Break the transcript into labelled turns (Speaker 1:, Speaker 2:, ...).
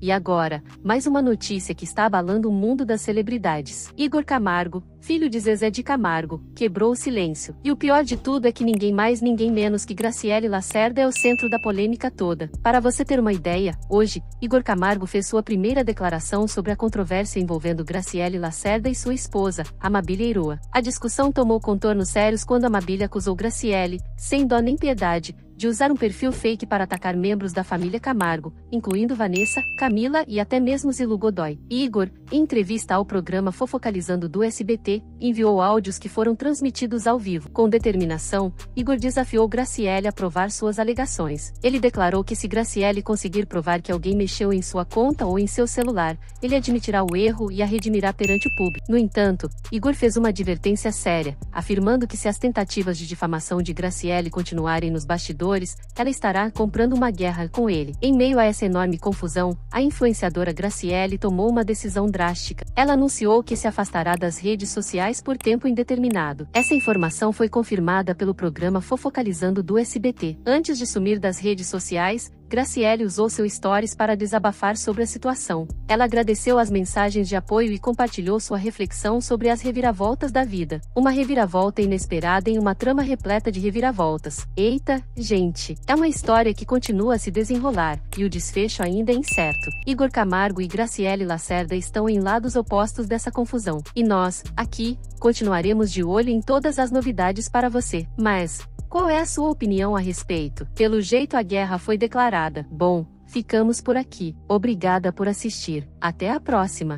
Speaker 1: E agora, mais uma notícia que está abalando o mundo das celebridades. Igor Camargo, filho de Zezé de Camargo, quebrou o silêncio. E o pior de tudo é que ninguém mais, ninguém menos que Graciele Lacerda é o centro da polêmica toda. Para você ter uma ideia, hoje, Igor Camargo fez sua primeira declaração sobre a controvérsia envolvendo Graciele Lacerda e sua esposa, Amabilia Iroa. A discussão tomou contornos sérios quando Amabilia acusou Graciele, sem dó nem piedade, de usar um perfil fake para atacar membros da família Camargo, incluindo Vanessa, Camila e até mesmo Zilu Godoy. Igor, em entrevista ao programa Fofocalizando do SBT, enviou áudios que foram transmitidos ao vivo. Com determinação, Igor desafiou Graciele a provar suas alegações. Ele declarou que se Graciele conseguir provar que alguém mexeu em sua conta ou em seu celular, ele admitirá o erro e a redimirá perante o público. No entanto, Igor fez uma advertência séria, afirmando que se as tentativas de difamação de Graciele continuarem nos bastidores, seguidores, ela estará comprando uma guerra com ele. Em meio a essa enorme confusão, a influenciadora Graciele tomou uma decisão drástica. Ela anunciou que se afastará das redes sociais por tempo indeterminado. Essa informação foi confirmada pelo programa Fofocalizando do SBT. Antes de sumir das redes sociais, Graciele usou seu stories para desabafar sobre a situação. Ela agradeceu as mensagens de apoio e compartilhou sua reflexão sobre as reviravoltas da vida. Uma reviravolta inesperada em uma trama repleta de reviravoltas. Eita, gente! É uma história que continua a se desenrolar, e o desfecho ainda é incerto. Igor Camargo e Graciele Lacerda estão em lados opostos dessa confusão. E nós, aqui, continuaremos de olho em todas as novidades para você. Mas, qual é a sua opinião a respeito? Pelo jeito a guerra foi declarada. Bom, ficamos por aqui. Obrigada por assistir. Até a próxima!